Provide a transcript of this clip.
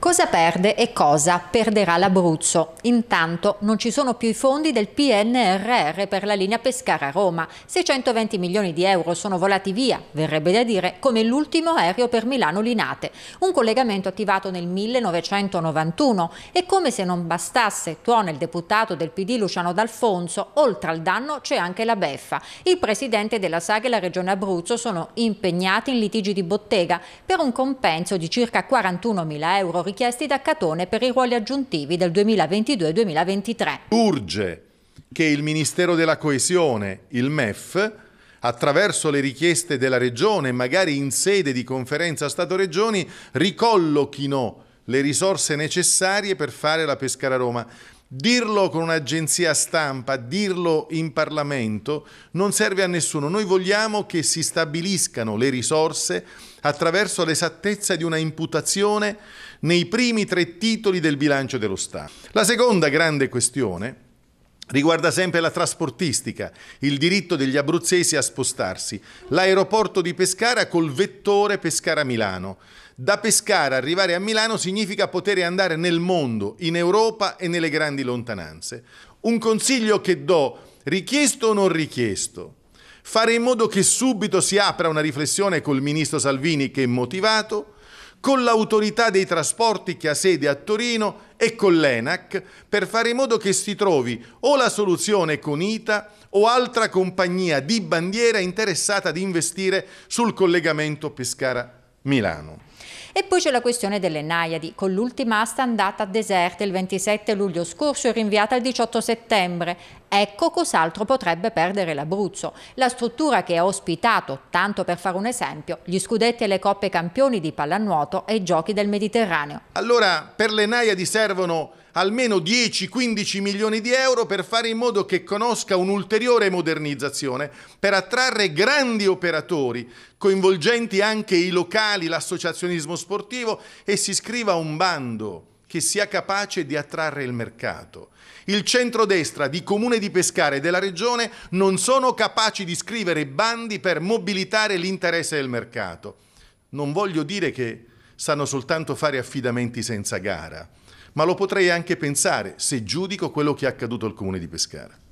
Cosa perde e cosa perderà l'Abruzzo? Intanto non ci sono più i fondi del PNRR per la linea Pescara-Roma. 620 milioni di euro sono volati via, verrebbe da dire, come l'ultimo aereo per Milano-Linate, un collegamento attivato nel 1991. E come se non bastasse, tuona il deputato del PD Luciano D'Alfonso, oltre al danno c'è anche la beffa. Il presidente della SAG e la Regione Abruzzo sono impegnati in litigi di bottega per un compenso di circa 41 mila euro richiesti da Catone per i ruoli aggiuntivi del 2022-2023. Urge che il Ministero della Coesione, il MEF, attraverso le richieste della Regione, magari in sede di conferenza Stato-Regioni, ricollochino le risorse necessarie per fare la Pescara Roma. Dirlo con un'agenzia stampa, dirlo in Parlamento, non serve a nessuno. Noi vogliamo che si stabiliscano le risorse attraverso l'esattezza di una imputazione nei primi tre titoli del bilancio dello Stato. La seconda grande questione Riguarda sempre la trasportistica, il diritto degli abruzzesi a spostarsi, l'aeroporto di Pescara col vettore Pescara-Milano. Da Pescara arrivare a Milano significa poter andare nel mondo, in Europa e nelle grandi lontananze. Un consiglio che do, richiesto o non richiesto, fare in modo che subito si apra una riflessione col ministro Salvini che è motivato, con l'autorità dei trasporti che ha sede a Torino e con l'ENAC per fare in modo che si trovi o la soluzione con ITA o altra compagnia di bandiera interessata ad investire sul collegamento Pescara Milano. E poi c'è la questione delle Naiadi, con l'ultima asta andata a deserta il 27 luglio scorso e rinviata al 18 settembre. Ecco cos'altro potrebbe perdere l'Abruzzo. La struttura che ha ospitato, tanto per fare un esempio, gli scudetti e le coppe campioni di pallanuoto e i giochi del Mediterraneo. Allora, per le Naiadi servono almeno 10-15 milioni di euro per fare in modo che conosca un'ulteriore modernizzazione, per attrarre grandi operatori, coinvolgenti anche i locali, l'associazionismo sportivo e si scriva un bando che sia capace di attrarre il mercato. Il centrodestra di Comune di Pescare e della Regione non sono capaci di scrivere bandi per mobilitare l'interesse del mercato. Non voglio dire che sanno soltanto fare affidamenti senza gara ma lo potrei anche pensare se giudico quello che è accaduto al comune di Pescara.